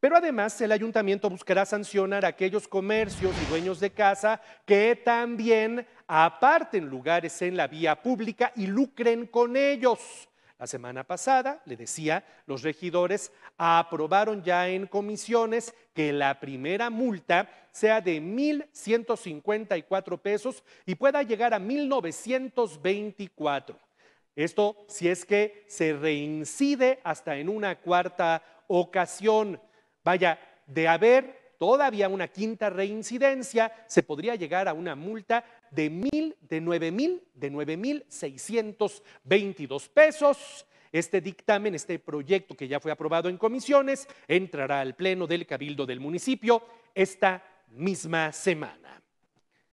Pero además el ayuntamiento buscará sancionar a aquellos comercios y dueños de casa que también aparten lugares en la vía pública y lucren con ellos. La semana pasada, le decía, los regidores aprobaron ya en comisiones que la primera multa sea de 1.154 pesos y pueda llegar a 1.924. Esto si es que se reincide hasta en una cuarta ocasión. Vaya, de haber todavía una quinta reincidencia, se podría llegar a una multa de mil, de nueve mil, de nueve mil seiscientos veintidós pesos. Este dictamen, este proyecto que ya fue aprobado en comisiones, entrará al pleno del Cabildo del municipio esta misma semana.